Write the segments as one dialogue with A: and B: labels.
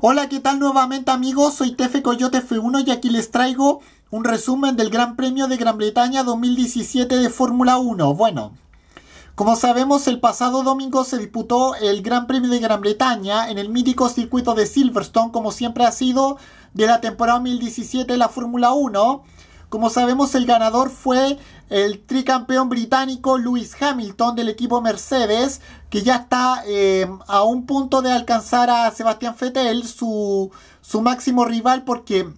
A: Hola, ¿qué tal nuevamente amigos? Soy Tefe Coyote F1 y aquí les traigo un resumen del Gran Premio de Gran Bretaña 2017 de Fórmula 1. Bueno, como sabemos, el pasado domingo se disputó el Gran Premio de Gran Bretaña en el mítico circuito de Silverstone, como siempre ha sido de la temporada 2017 de la Fórmula 1. Como sabemos, el ganador fue el tricampeón británico Lewis Hamilton del equipo Mercedes, que ya está eh, a un punto de alcanzar a Sebastián Fettel, su, máximo rival, porque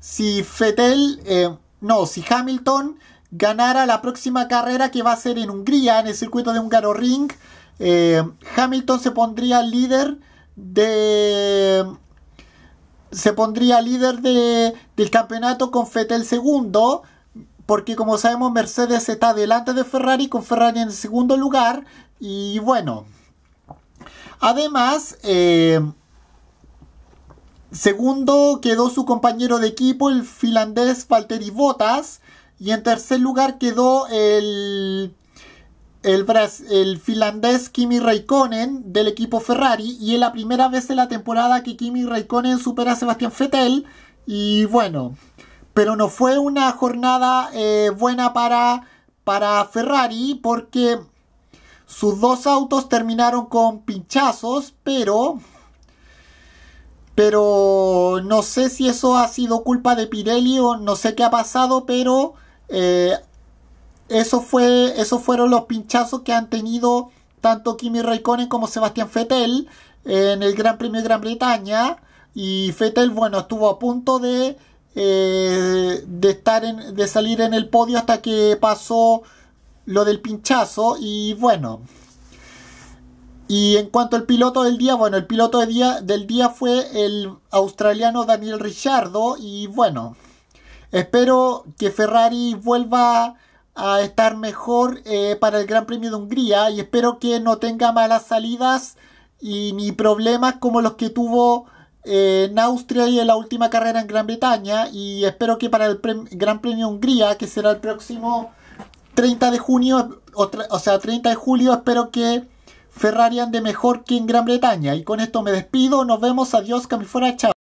A: si Fettel, eh, no, si Hamilton ganara la próxima carrera que va a ser en Hungría, en el circuito de Húngaro Ring, eh, Hamilton se pondría líder de se pondría líder del campeonato con Fettel segundo, porque como sabemos Mercedes está delante de Ferrari, con Ferrari en segundo lugar, y bueno. Además, eh, segundo quedó su compañero de equipo, el finlandés Valtteri Bottas, y en tercer lugar quedó el el, finlandés Kimi Raikkonen del equipo Ferrari y es la primera vez de la temporada que Kimi Raikkonen supera a Sebastián Vettel y bueno, pero no fue una jornada eh, buena para, para Ferrari porque sus dos autos terminaron con pinchazos, pero pero no sé si eso ha sido culpa de Pirelli o no sé qué ha pasado, pero eh, eso fue, esos fueron los pinchazos que han tenido tanto Kimi Raikkonen como Sebastián Fettel en el Gran Premio de Gran Bretaña. Y Fettel bueno, estuvo a punto de, eh, de, estar de salir en el podio hasta que pasó lo del pinchazo. Y bueno, y en cuanto al piloto del día, bueno, el piloto del día, del día fue el australiano Daniel Ricciardo Y bueno, espero que Ferrari vuelva a estar mejor eh, para el Gran Premio de Hungría y espero que no tenga malas salidas y ni problemas como los que tuvo eh, en Austria y en la última carrera en Gran Bretaña y espero que para el Gran Premio de Hungría que será el próximo 30 de junio o, sea 30 de julio espero que Ferrari ande mejor que en Gran Bretaña y con esto me despido nos vemos adiós que chao